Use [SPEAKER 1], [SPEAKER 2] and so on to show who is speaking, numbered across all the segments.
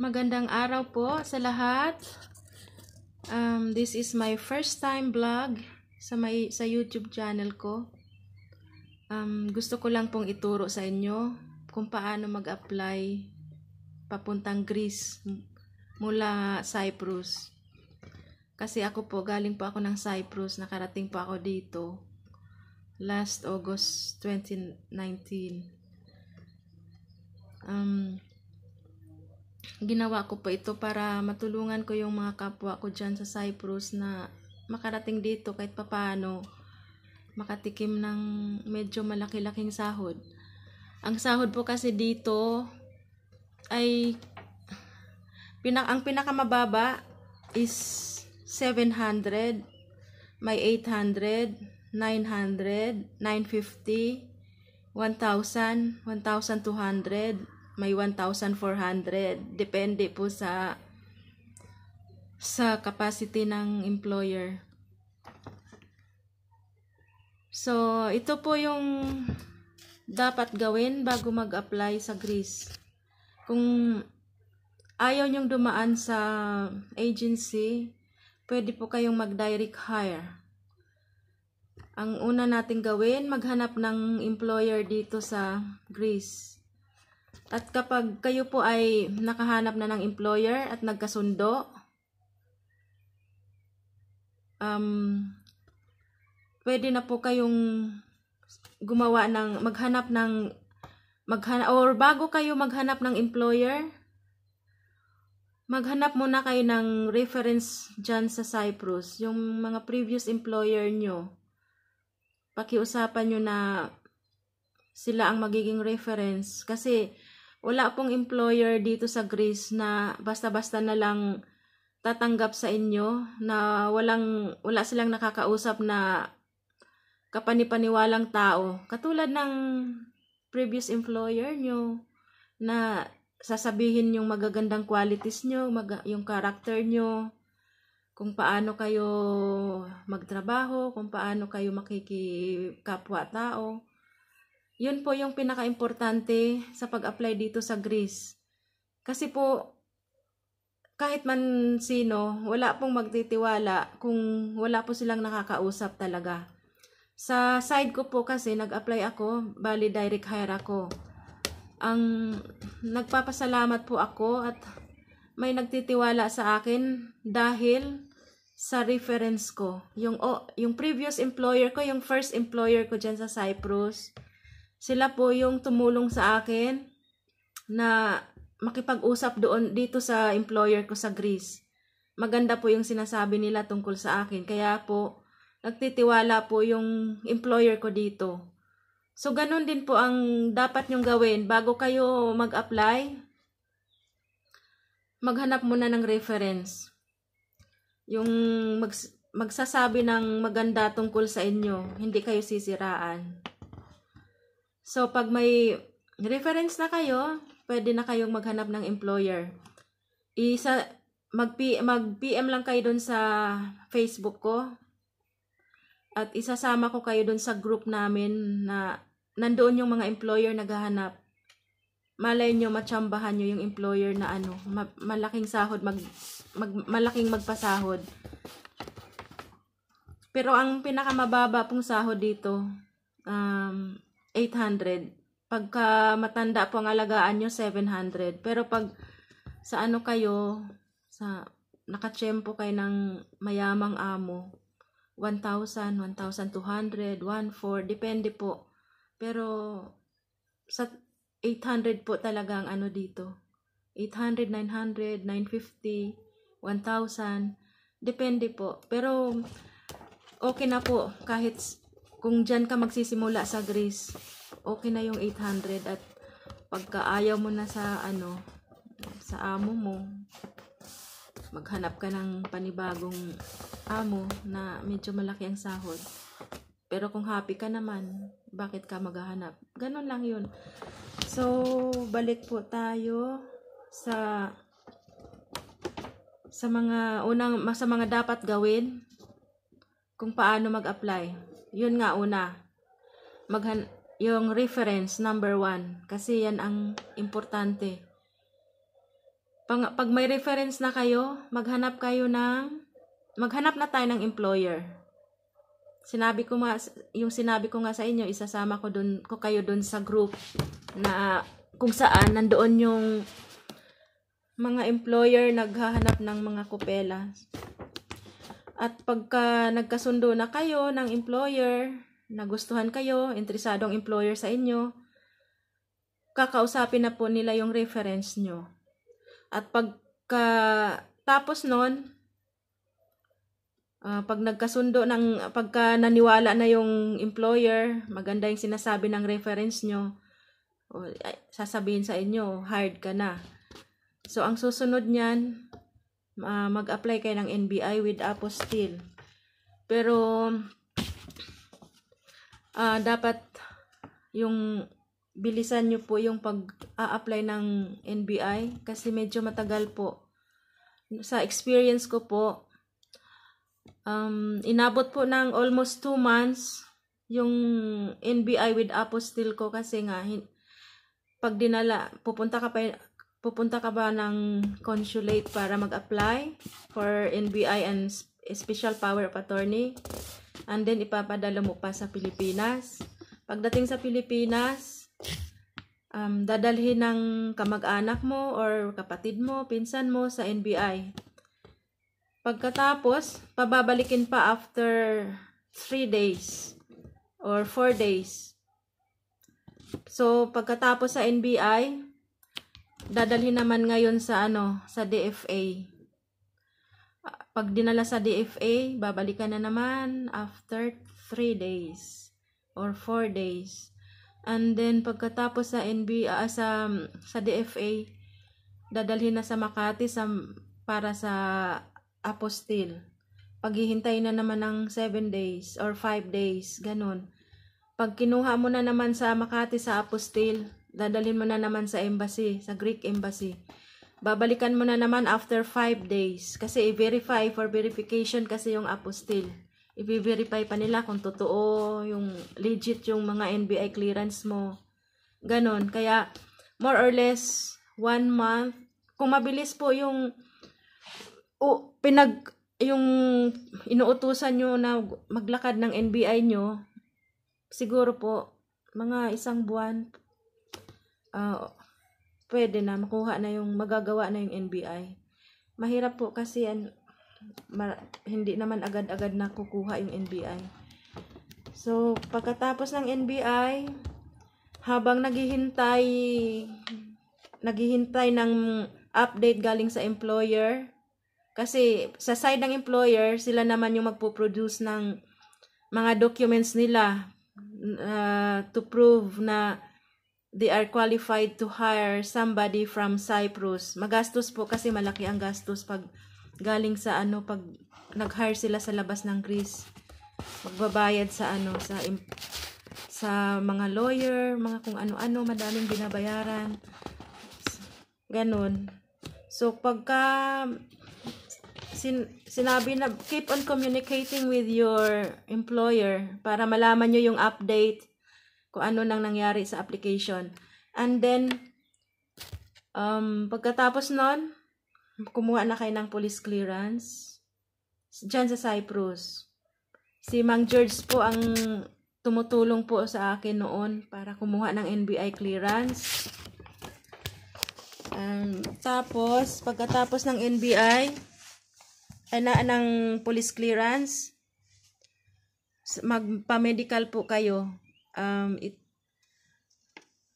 [SPEAKER 1] Magandang araw po sa lahat. Um, this is my first time vlog sa, may, sa YouTube channel ko. Um, gusto ko lang pong ituro sa inyo kung paano mag-apply papuntang Greece mula Cyprus. Kasi ako po, galing po ako ng Cyprus. Nakarating po ako dito last August 2019. Um, ginawa ko po ito para matulungan ko yung mga kapwa ko dyan sa Cyprus na makarating dito kahit papano makatikim ng medyo malaki-laking sahod. Ang sahod po kasi dito ay pinak ang pinakamababa is 700, may 800, 900, 950, 1,000, 1,200, may 1,400. Depende po sa sa capacity ng employer. So, ito po yung dapat gawin bago mag-apply sa Greece. Kung ayaw nyong dumaan sa agency, pwede po kayong mag-direct hire. Ang una nating gawin, maghanap ng employer dito sa Greece. At kapag kayo po ay nakahanap na ng employer at nagkasundo, um, pwede na po kayong gumawa ng, maghanap ng, maghanap, or bago kayo maghanap ng employer, maghanap muna kayo ng reference dyan sa Cyprus, yung mga previous employer nyo. Pakiusapan nyo na sila ang magiging reference. Kasi, wala pong employer dito sa Greece na basta-basta na lang tatanggap sa inyo na walang wala silang nakakausap na kapanipaniwalang tao. Katulad ng previous employer nyo na sasabihin yung magagandang qualities nyo, mag, yung character nyo, kung paano kayo magtrabaho, kung paano kayo makikipagkapwa tao yun po yung pinaka-importante sa pag-apply dito sa Greece. Kasi po, kahit man sino, wala pong magtitiwala kung wala po silang nakakausap talaga. Sa side ko po kasi, nag-apply ako, bali direct hire ako. Ang nagpapasalamat po ako at may nagtitiwala sa akin dahil sa reference ko. Yung, oh, yung previous employer ko, yung first employer ko dyan sa Cyprus, sila po yung tumulong sa akin na makipag-usap doon dito sa employer ko sa Greece. Maganda po yung sinasabi nila tungkol sa akin. Kaya po, nagtitiwala po yung employer ko dito. So, ganun din po ang dapat nyong gawin bago kayo mag-apply. Maghanap muna ng reference. Yung mags magsasabi ng maganda tungkol sa inyo, hindi kayo sisiraan. So, pag may reference na kayo, pwede na kayong maghanap ng employer. Isa, mag-PM mag -PM lang kayo doon sa Facebook ko. At isasama ko kayo doon sa group namin na nandoon yung mga employer naghahanap. Malay nyo, matsambahan nyo yung employer na ano, ma malaking sahod, mag, mag, malaking magpasahod. Pero ang pinakamababa pong sahod dito, um, 800. Pagka matanda po ang alagaan nyo, 700. Pero pag sa ano kayo, sa nakachempo kayo ng mayamang amo, 1,000, 1,200, 1,400, depende po. Pero sa 800 po talaga ang ano dito. 800, 900, 950, 1,000, depende po. Pero okay na po kahit kung dyan ka magsisimula sa grace, okay na yung 800 at pagka mo na sa ano, sa amo mo, maghanap ka ng panibagong amo na medyo malaki ang sahod. Pero kung happy ka naman, bakit ka maghahanap? Ganun lang yun. So, balik po tayo sa sa mga unang sa mga dapat gawin kung paano mag-apply yun nga una. Maghan yung reference number one. Kasi yan ang importante. Pag, pag may reference na kayo, maghanap kayo ng, maghanap na tayo ng employer. Sinabi ko nga, yung sinabi ko nga sa inyo, isasama ko, dun, ko kayo dun sa group na kung saan nandoon yung mga employer naghahanap ng mga kupelas. At pagka nagkasundo na kayo ng employer, nagustuhan kayo, interesado ang employer sa inyo, kakausapin na po nila yung reference nyo. At pagka tapos nun, uh, pag nagkasundo ng pagka naniwala na yung employer, maganda yung sinasabi ng reference nyo, o, sasabihin sa inyo, hired ka na. So, ang susunod niyan, uh, mag-apply kayo ng NBI with apostille. Pero, uh, dapat yung bilisan nyo po yung pag-apply ng NBI kasi medyo matagal po. Sa experience ko po, um, inabot po ng almost 2 months yung NBI with apostille ko kasi nga pag dinala, pupunta ka pa pupunta ka ba ng consulate para mag-apply for NBI and Special Power of Attorney. And then, ipapadala mo pa sa Pilipinas. Pagdating sa Pilipinas, um, dadalhin ng kamag-anak mo or kapatid mo, pinsan mo sa NBI. Pagkatapos, pababalikin pa after 3 days or 4 days. So, pagkatapos sa NBI, dadalhin naman ngayon sa ano, sa DFA. Pag dinala sa DFA, babalikan na naman after 3 days or 4 days. And then pagkatapos sa NB uh, ah, ah, sa sa DFA, dadalhin na sa Makati sa para sa apostil. Paghihintay na naman ng 7 days or 5 days, ganun. Pag kinuha mo na naman sa Makati sa apostil, dadalhin mo na naman sa embassy, sa Greek embassy. Babalikan mo na naman after 5 days kasi i-verify for verification kasi yung apostille. I-verify pa nila kung totoo, yung legit yung mga NBI clearance mo. Ganon. Kaya, more or less, one month. Kung mabilis po yung o, pinag, yung inuutusan nyo na maglakad ng NBI nyo, siguro po, mga isang buwan, uh, pwede na makuha na yung magagawa na yung NBI. Mahirap po kasi yan, ma, hindi naman agad-agad na kukuha yung NBI. So, pagkatapos ng NBI, habang naghihintay naghihintay ng update galing sa employer kasi sa side ng employer sila naman yung magpo-produce ng mga documents nila uh, to prove na they are qualified to hire somebody from Cyprus. Magastos po kasi malaki ang gastos pag galing sa ano, pag nag-hire sila sa labas ng Greece. Magbabayad sa ano, sa sa mga lawyer, mga kung ano-ano, madaming binabayaran. Ganon. So, pagka sin sinabi na keep on communicating with your employer para malaman niyo yung update kung ano nang nangyari sa application. And then, um, pagkatapos nun, kumuha na kayo ng police clearance dyan sa Cyprus. Si Mang George po ang tumutulong po sa akin noon para kumuha ng NBI clearance. Um, tapos, pagkatapos ng NBI, na, ng police clearance, magpa-medical po kayo um, it,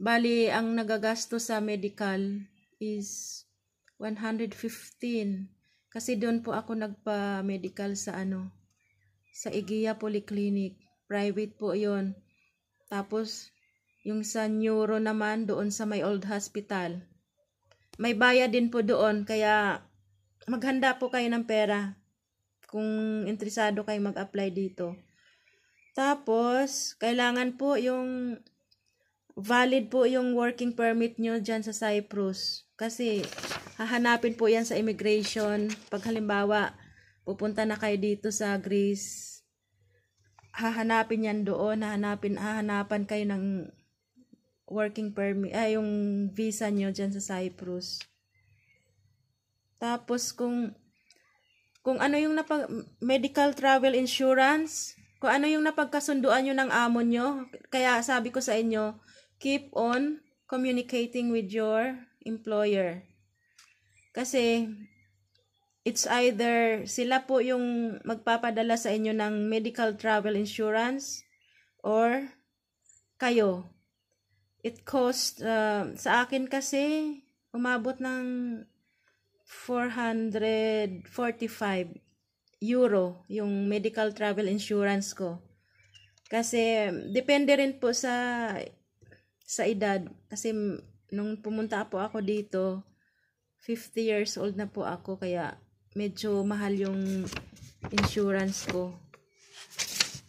[SPEAKER 1] bali, ang nagagasto sa medical is 115. Kasi doon po ako nagpa-medical sa ano, sa Igia Polyclinic. Private po yon Tapos, yung sa neuro naman, doon sa may old hospital. May bayad din po doon, kaya maghanda po kayo ng pera kung interesado kayo mag-apply dito. Tapos, kailangan po yung valid po yung working permit nyo dyan sa Cyprus. Kasi, hahanapin po yan sa immigration. Pag halimbawa, pupunta na kayo dito sa Greece, hahanapin yan doon, hahanapin, hahanapan kayo ng working permit, ay, yung visa nyo dyan sa Cyprus. Tapos, kung, kung ano yung napag, medical travel insurance, kung ano yung napagkasunduan nyo ng amo nyo. Kaya sabi ko sa inyo, keep on communicating with your employer. Kasi, it's either sila po yung magpapadala sa inyo ng medical travel insurance or kayo. It cost, uh, sa akin kasi, umabot ng 445 euro yung medical travel insurance ko. Kasi depende rin po sa sa edad kasi nung pumunta po ako dito 50 years old na po ako kaya medyo mahal yung insurance ko.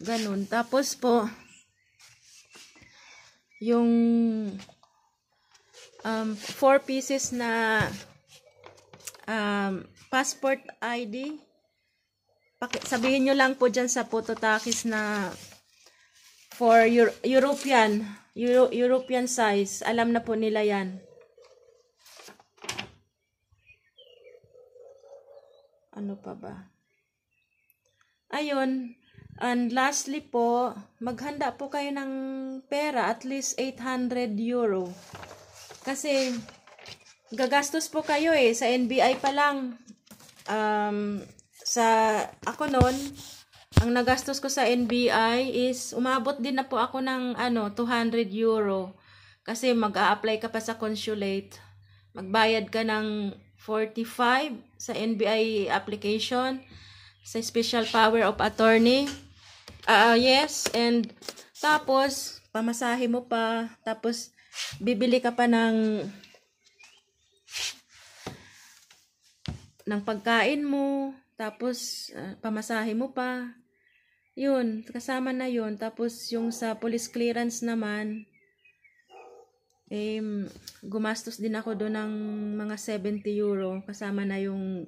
[SPEAKER 1] Ganun. Tapos po yung um, four pieces na um, passport ID sabihin nyo lang po dyan sa pototakis na for Euro European, Euro European size. Alam na po nila yan. Ano pa ba? Ayun. And lastly po, maghanda po kayo ng pera, at least 800 euro. Kasi, gagastos po kayo eh, sa NBI pa lang. Um, sa ako noon, ang nagastos ko sa NBI is umabot din na po ako ng ano 200 euro kasi mag-a-apply ka pa sa consulate. Magbayad ka ng 45 sa NBI application sa special power of attorney. Uh, yes, and tapos pamasahe mo pa, tapos bibili ka pa ng ng pagkain mo, tapos, uh, pamasahe mo pa. Yun, kasama na yun. Tapos, yung sa police clearance naman, eh, gumastos din ako doon ng mga 70 euro. Kasama na yung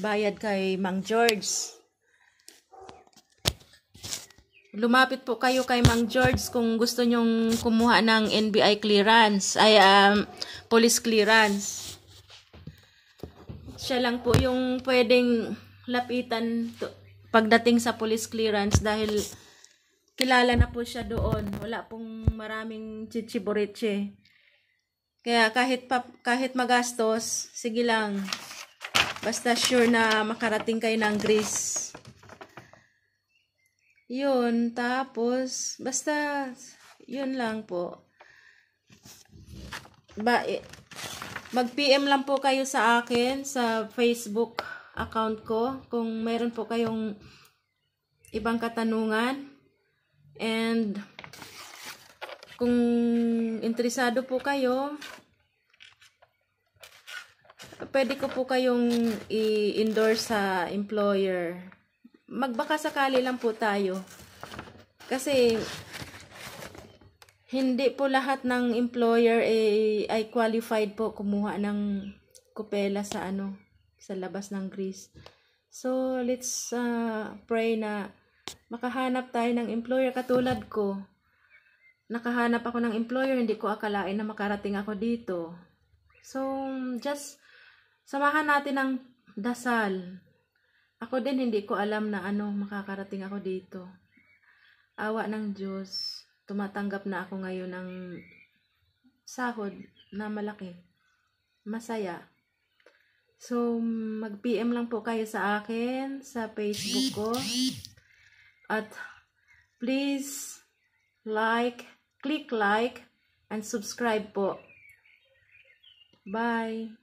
[SPEAKER 1] bayad kay Mang George. Lumapit po kayo kay Mang George kung gusto nyong kumuha ng NBI clearance, ay um, police clearance. Siya lang po yung pwedeng lapitan to, pagdating sa police clearance dahil kilala na po siya doon. Wala pong maraming chichiboreche. Kaya kahit, pa, kahit magastos, sige lang. Basta sure na makarating kayo ng Greece. Yun, tapos, basta, yun lang po. Ba, eh, mag-PM lang po kayo sa akin sa Facebook account ko kung meron po kayong ibang katanungan. And kung interesado po kayo, pwede ko po kayong i-endorse sa employer. Magbaka sakali lang po tayo. Kasi hindi po lahat ng employer ay, eh, ay qualified po kumuha ng kopela sa ano sa labas ng Greece. So, let's uh, pray na makahanap tayo ng employer katulad ko. Nakahanap ako ng employer, hindi ko akalain na makarating ako dito. So, just samahan natin ng dasal. Ako din hindi ko alam na ano makakarating ako dito. Awa ng Diyos, tumatanggap na ako ngayon ng sahod na malaki. Masaya So, mag-PM lang po kayo sa akin sa Facebook ko. At please like, click like, and subscribe po. Bye!